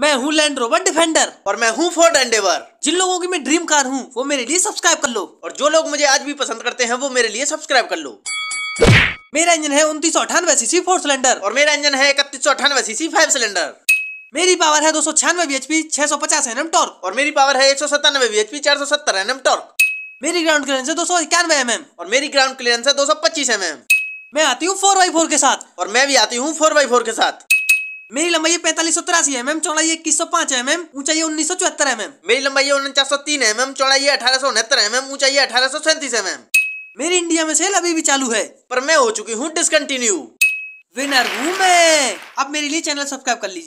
मैं हूँ land rover defender और मैं हूँ फोर्ड एंडेवर जिन लोगों की मैं ड्रीम कार हूँ वो मेरे लिए सब्सक्राइब कर लो और जो लोग मुझे आज भी पसंद करते हैं वो मेरे लिए सब्सक्राइब कर लो मेरा इंजन है उन्तीस सौ अठानवे सीसी फोर सिलेंडर और मेरा इंजन है इकतीस सौ अठानवे सीसी फाइव सिलेंडर मेरी पावर है दो सौ छियानवे बी एच पी छह सौ पचास एम टॉर्क और मेरी पावर है एक सौ सत्तानवे बी एच पी चार सौ सत्तर एम टॉर्क मेरी ग्राउंड क्लियरेंस है दो सौ इक्यानवे एम एम और मेरी ग्राउंड क्लियरेंस है दो सौ पच्चीस एम एम मैं आती हूँ फोर बाई फोर के साथ और मैं भी आती हूँ फोर बाई फोर के साथ मेरी लंबाई है पैंतालीस सौ तिरासी एम एम चौड़ाई इक्कीस सौ पांच एम एम ऊंचाई उन्नीस सौ चौहत्तर एम एम मेरी लंबाई उनचास सौ तीन एम एम चौड़ाई अठारह सौ उनहत्तर एम एम ऊंचाई अठारह सौ सैंतीस एम एम मेरी इंडिया में सेल अभी भी चालू है पर मैं हो चुकी हूँ डिसकंटिन्यू विनर हूँ मैं अब मेरे लिए चैनल सब्सक्राइब कर लीजिए